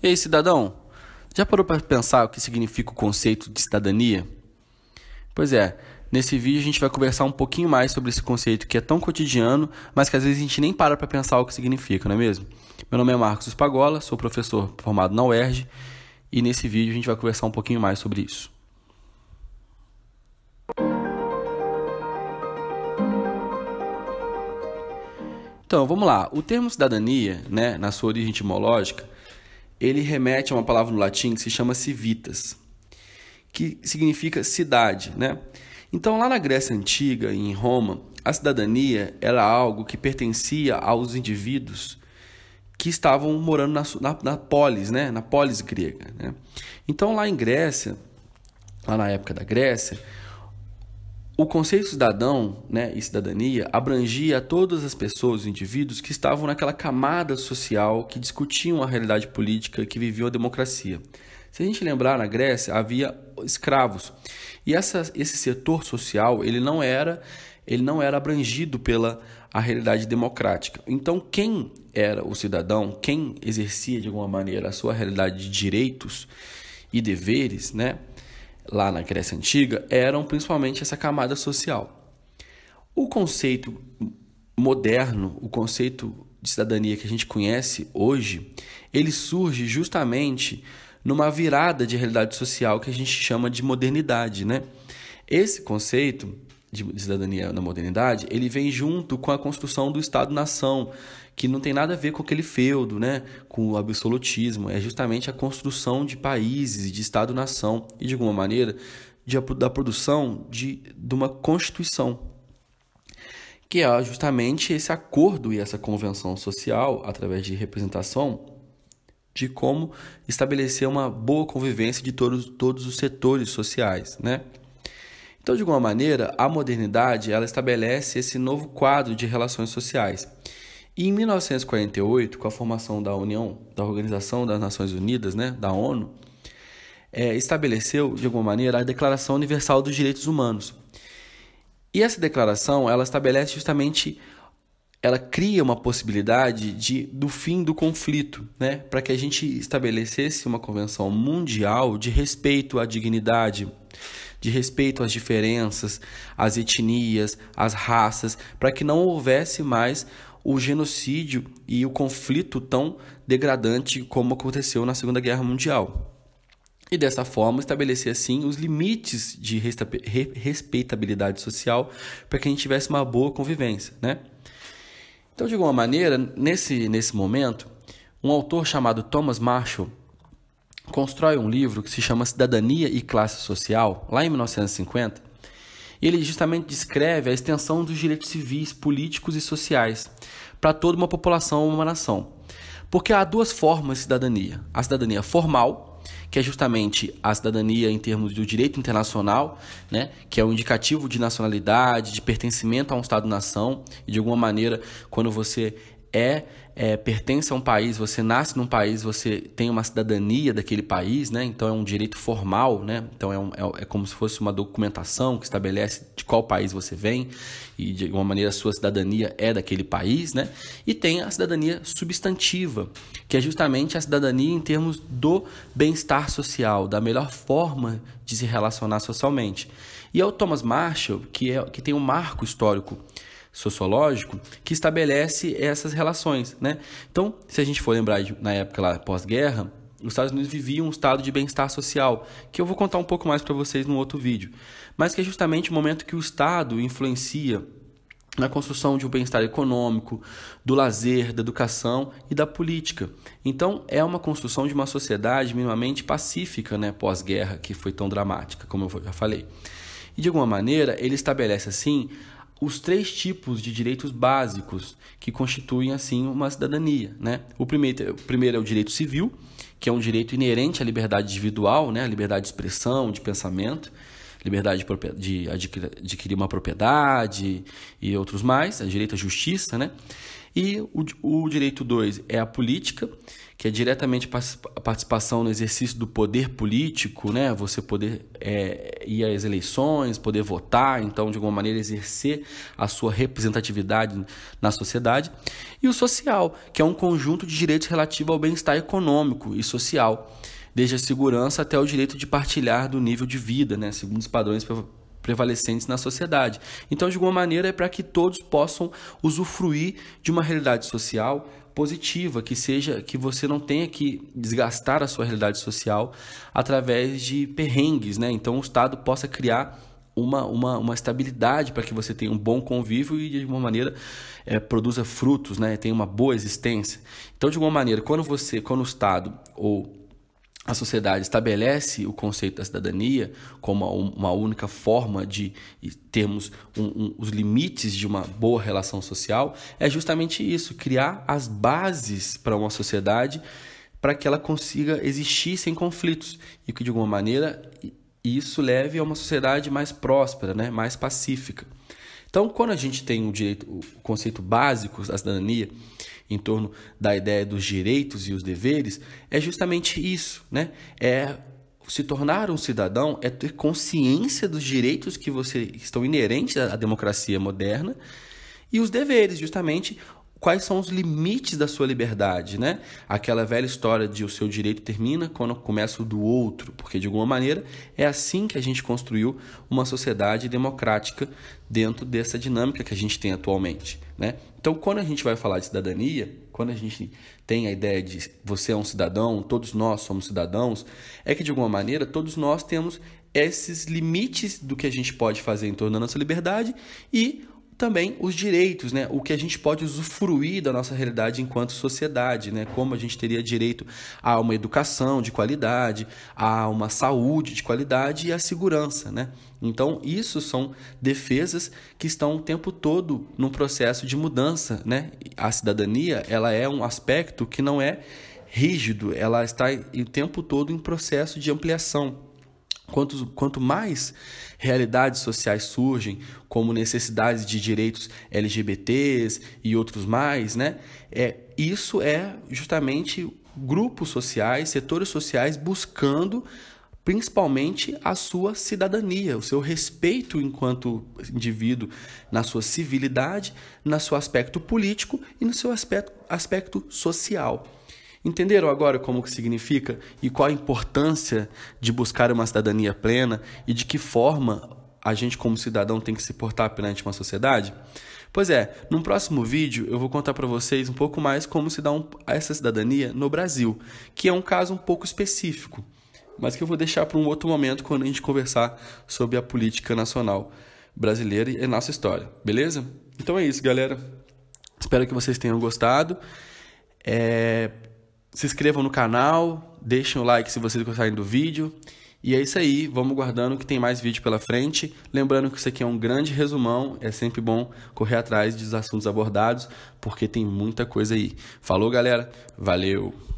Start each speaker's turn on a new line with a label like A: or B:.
A: Ei, cidadão, já parou para pensar o que significa o conceito de cidadania? Pois é, nesse vídeo a gente vai conversar um pouquinho mais sobre esse conceito que é tão cotidiano, mas que às vezes a gente nem para para pensar o que significa, não é mesmo? Meu nome é Marcos Espagola, sou professor formado na UERJ e nesse vídeo a gente vai conversar um pouquinho mais sobre isso. Então, vamos lá. O termo cidadania, né, na sua origem etimológica, ele remete a uma palavra no latim que se chama civitas, que significa cidade, né? Então, lá na Grécia antiga, em Roma, a cidadania era algo que pertencia aos indivíduos que estavam morando na, na, na polis, né? na polis grega. Né? Então, lá em Grécia, lá na época da Grécia, o conceito de cidadão né, e cidadania abrangia todas as pessoas, os indivíduos que estavam naquela camada social que discutiam a realidade política que viviam a democracia. Se a gente lembrar, na Grécia havia escravos e essa, esse setor social ele não era ele não era abrangido pela a realidade democrática. Então, quem era o cidadão, quem exercia de alguma maneira a sua realidade de direitos e deveres, né, lá na Grécia Antiga eram principalmente essa camada social. O conceito moderno, o conceito de cidadania que a gente conhece hoje, ele surge justamente numa virada de realidade social que a gente chama de modernidade, né? Esse conceito de cidadania na modernidade, ele vem junto com a construção do Estado-nação, que não tem nada a ver com aquele feudo, né? com o absolutismo, é justamente a construção de países, de Estado-nação e, de alguma maneira, de, da produção de, de uma Constituição, que é justamente esse acordo e essa convenção social, através de representação, de como estabelecer uma boa convivência de todos, todos os setores sociais, né? Então, de alguma maneira, a modernidade ela estabelece esse novo quadro de relações sociais. E em 1948, com a formação da União, da Organização das Nações Unidas, né, da ONU, é, estabeleceu, de alguma maneira, a Declaração Universal dos Direitos Humanos. E essa declaração, ela estabelece justamente ela cria uma possibilidade de, do fim do conflito, né? para que a gente estabelecesse uma convenção mundial de respeito à dignidade, de respeito às diferenças, às etnias, às raças, para que não houvesse mais o genocídio e o conflito tão degradante como aconteceu na Segunda Guerra Mundial. E dessa forma estabelecer assim os limites de respeitabilidade social para que a gente tivesse uma boa convivência, né? Então, de alguma maneira, nesse, nesse momento, um autor chamado Thomas Marshall, constrói um livro que se chama Cidadania e Classe Social, lá em 1950. E ele justamente descreve a extensão dos direitos civis, políticos e sociais para toda uma população ou uma nação. Porque há duas formas de cidadania: a cidadania formal, que é justamente a cidadania em termos do direito internacional, né, que é o um indicativo de nacionalidade, de pertencimento a um Estado-nação, e de alguma maneira, quando você é, é, pertence a um país, você nasce num país, você tem uma cidadania daquele país, né? Então é um direito formal, né? Então é, um, é, é, como se fosse uma documentação que estabelece de qual país você vem e de alguma maneira a sua cidadania é daquele país, né? E tem a cidadania substantiva, que é justamente a cidadania em termos do bem-estar social, da melhor forma de se relacionar socialmente. E é o Thomas Marshall que é que tem um marco histórico sociológico que estabelece essas relações, né? Então, se a gente for lembrar de, na época lá pós-guerra, os Estados Unidos viviam um estado de bem-estar social, que eu vou contar um pouco mais para vocês num outro vídeo, mas que é justamente o momento que o Estado influencia na construção de um bem-estar econômico, do lazer, da educação e da política. Então, é uma construção de uma sociedade minimamente pacífica, né, pós-guerra, que foi tão dramática, como eu já falei. E de alguma maneira, ele estabelece assim os três tipos de direitos básicos que constituem assim uma cidadania, né? O primeiro, o primeiro é o direito civil, que é um direito inerente à liberdade individual, né? A liberdade de expressão, de pensamento, liberdade de adquirir uma propriedade e outros mais, a é direito à justiça, né? E o, o direito 2 é a política, que é diretamente a participação no exercício do poder político, né? Você poder é, ir às eleições, poder votar, então, de alguma maneira, exercer a sua representatividade na sociedade. E o social, que é um conjunto de direitos relativos ao bem-estar econômico e social desde a segurança até o direito de partilhar do nível de vida, né, segundo os padrões prevalecentes na sociedade. Então, de alguma maneira, é para que todos possam usufruir de uma realidade social positiva, que seja que você não tenha que desgastar a sua realidade social através de perrengues, né? Então, o Estado possa criar uma, uma, uma estabilidade para que você tenha um bom convívio e de alguma maneira é, produza frutos, né? tenha uma boa existência. Então, de alguma maneira, quando você, quando o Estado ou a sociedade estabelece o conceito da cidadania como uma única forma de termos um, um, os limites de uma boa relação social, é justamente isso: criar as bases para uma sociedade para que ela consiga existir sem conflitos e que, de alguma maneira, isso leve a uma sociedade mais próspera, né? mais pacífica. Então, quando a gente tem o, direito, o conceito básico da cidadania em torno da ideia dos direitos e os deveres, é justamente isso, né? É se tornar um cidadão é ter consciência dos direitos que você que estão inerentes à democracia moderna e os deveres, justamente quais são os limites da sua liberdade, né? Aquela velha história de o seu direito termina quando começa o do outro, porque de alguma maneira é assim que a gente construiu uma sociedade democrática dentro dessa dinâmica que a gente tem atualmente, né? Então, quando a gente vai falar de cidadania, quando a gente tem a ideia de você é um cidadão, todos nós somos cidadãos, é que de alguma maneira todos nós temos esses limites do que a gente pode fazer em torno da nossa liberdade e também os direitos, né? O que a gente pode usufruir da nossa realidade enquanto sociedade, né? Como a gente teria direito a uma educação de qualidade, a uma saúde de qualidade e a segurança, né? Então, isso são defesas que estão o tempo todo num processo de mudança, né? A cidadania, ela é um aspecto que não é rígido, ela está o tempo todo em processo de ampliação. Quanto, quanto mais realidades sociais surgem, como necessidades de direitos LGBTs e outros mais, né? É, isso é justamente grupos sociais, setores sociais buscando principalmente a sua cidadania, o seu respeito enquanto indivíduo na sua civilidade, no seu aspecto político e no seu aspecto, aspecto social. Entenderam agora como que significa e qual a importância de buscar uma cidadania plena e de que forma a gente como cidadão tem que se portar perante uma sociedade? Pois é, num próximo vídeo eu vou contar para vocês um pouco mais como se dá um, essa cidadania no Brasil, que é um caso um pouco específico, mas que eu vou deixar para um outro momento quando a gente conversar sobre a política nacional brasileira e a nossa história, beleza? Então é isso, galera. Espero que vocês tenham gostado. É, se inscrevam no canal, deixem o like se vocês gostarem do vídeo. E é isso aí, vamos guardando que tem mais vídeo pela frente. Lembrando que isso aqui é um grande resumão, é sempre bom correr atrás dos assuntos abordados, porque tem muita coisa aí. Falou, galera, valeu!